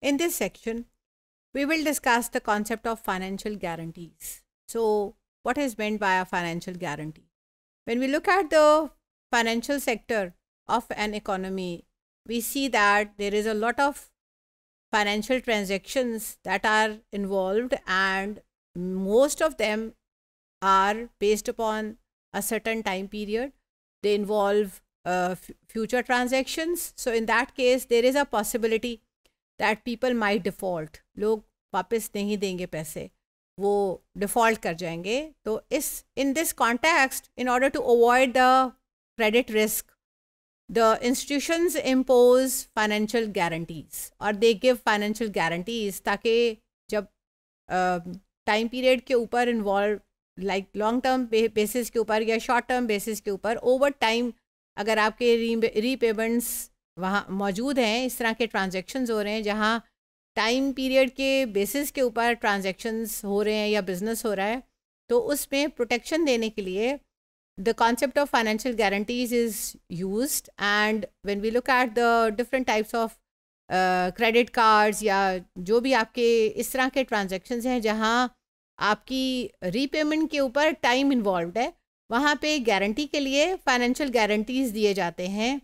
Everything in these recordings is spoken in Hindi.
In this section, we will discuss the concept of financial guarantees. So, what is meant by a financial guarantee? When we look at the financial sector of an economy, we see that there is a lot of financial transactions that are involved and most of them are based upon a certain time period. They involve uh, future transactions. So in that case, there is a possibility that people may default लोग वापस नहीं देंगे पैसे वो डिफ़ॉल्ट कर जाएंगे तो इस in this context in order to avoid the credit risk the institutions impose financial guarantees और दे गिव फाइनेंशियल गारंटीज़ ताकि जब टाइम uh, पीरियड के ऊपर involve like long term basis के ऊपर या शॉर्ट टर्म बेसिस के ऊपर ओवर टाइम अगर आपके रीपेमेंट्स वहाँ मौजूद हैं इस तरह के ट्रांजेक्शन हो रहे हैं जहाँ टाइम पीरियड के बेसिस के ऊपर ट्रांजेक्शन्स हो रहे हैं या बिजनेस हो रहा है तो उसमें प्रोटेक्शन देने के लिए the concept of financial guarantees is use and when we look at the different types of credit cards या जो भी आपके इस तरह के ट्रांजेक्शन्स हैं जहाँ आपकी रीपेमेंट के ऊपर टाइम इन्वॉल्व है वहाँ पे गारंटी के लिए फाइनेंशियल गारंटीज़ दिए जाते हैं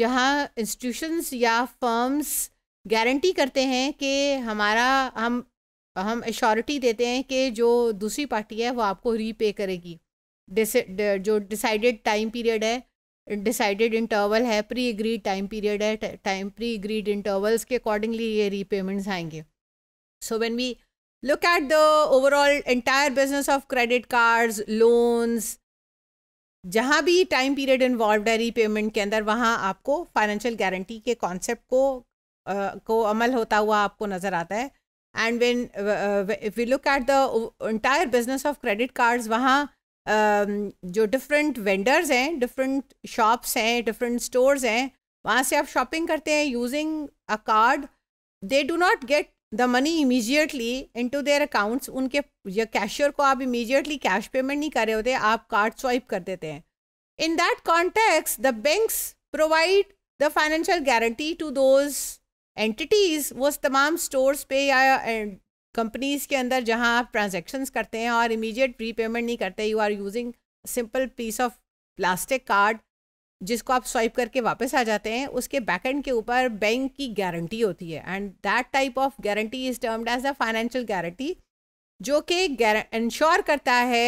जहाँ इंस्टीट्यूशंस या फर्म्स गारंटी करते हैं कि हमारा हम हम एश्योरिटी देते हैं कि जो दूसरी पार्टी है वो आपको रीपे करेगी जो डिसाइडेड टाइम पीरियड है डिसाइडेड इंटरवल है प्री एग्रीड टाइम पीरियड है टाइम प्री एग्रीड इंटरवल्स के अकॉर्डिंगली ये रीपेमेंट्स आएंगे so when we look at the overall entire business of credit cards loans जहाँ भी टाइम पीरियड इन्वॉल्व है रीपेमेंट के अंदर वहाँ आपको फाइनेंशियल गारंटी के कॉन्सेप्ट को आ, को अमल होता हुआ आपको नज़र आता है and when if we look at the entire business of credit cards वहाँ जो डिफरेंट वेंडर्स हैं डिफरेंट शॉप्स हैं डिफरेंट स्टोर्स हैं वहाँ से आप शॉपिंग करते हैं using a card they do not get the money immediately to their accounts उनके या कैशियर को आप इमीजिएटली कैश पेमेंट नहीं कर रहे होते आप कार्ड स्वाइप कर देते हैं in that context the banks provide the financial guarantee to those entities वो तमाम स्टोर्स पे या कंपनीज़ के अंदर जहाँ आप ट्रांजेक्शन्स करते हैं और इमीजिएट प्री पेमेंट नहीं करते you are using simple piece of plastic card जिसको आप स्वाइप करके वापस आ जाते हैं उसके बैकएंड के ऊपर बैंक की गारंटी होती है and that type of guarantee is termed as a financial guarantee जो कि इंश्योर करता है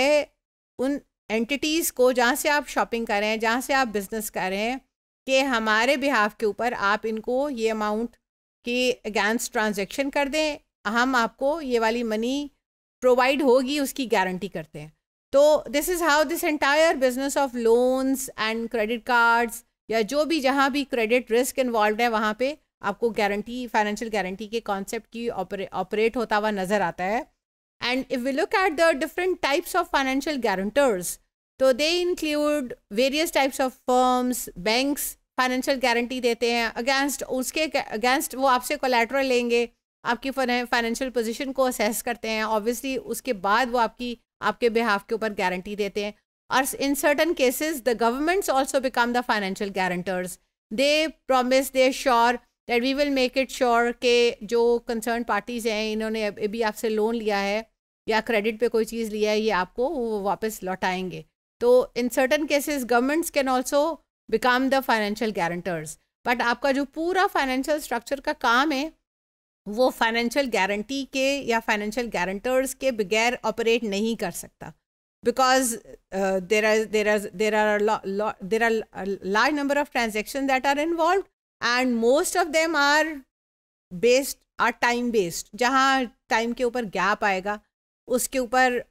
उन एंटिटीज़ को जहाँ से आप शॉपिंग कर रहे हैं जहाँ से आप बिजनेस कर रहे हैं कि हमारे बिहाफ के ऊपर आप इनको ये अमाउंट के अगेंस्ट ट्रांजेक्शन कर दें हम आपको ये वाली मनी प्रोवाइड होगी उसकी गारंटी करते हैं तो this is how this entire business of loans and credit cards या जो भी जहाँ भी क्रेडिट रिस्क इन्वॉल्व है वहाँ पे आपको गारंटी फाइनेंशियल गारंटी के कॉन्सेप्ट की ऑपरेट होता हुआ नज़र आता है and if we look at the different types of financial guarantors तो they include various types of firms banks financial guarantee देते हैं अगेंस्ट उसके अगेंस्ट वो आपसे कोलेट्रल लेंगे आपकी फाइनेंशियल पोजिशन को असेस करते हैं ऑब्वियसली उसके बाद वो आपकी आपके बिहाफ के ऊपर गारंटी देते हैं और in certain cases the governments also become the financial guarantors they promise they sure that we will make it sure के जो कंसर्न पार्टीज हैं इन्होंने अभी आपसे लोन लिया है या क्रेडिट पे कोई चीज़ लिया है ये आपको वो वापस लौटाएंगे तो in certain cases governments can also become the financial guarantors but आपका जो पूरा फाइनेंशियल स्ट्रक्चर का काम है वो फाइनेंशियल गारंटी के या फाइनेंशियल गारंटर्स के बगैर ऑपरेट नहीं कर सकता because there are there are there are there are large number of transaction that are involve and most of them are based are time based जहाँ टाइम के ऊपर गैप आएगा उसके ऊपर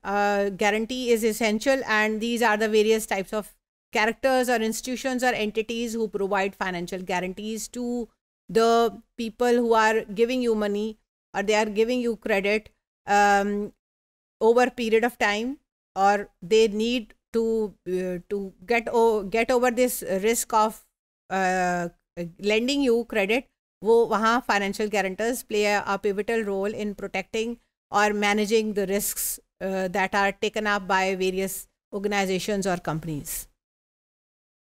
guarantee is essential and these are the various types of characters और इंस्टीट्यूशन और entities who provide financial guarantees to the people who are giving you money or they are giving you credit um, over a period of time or they need to uh, to get o- get over this risk of uh, lending you credit financial guarantors play a, play a pivotal role in protecting और managing the risk that are taken up by various organizations or companies.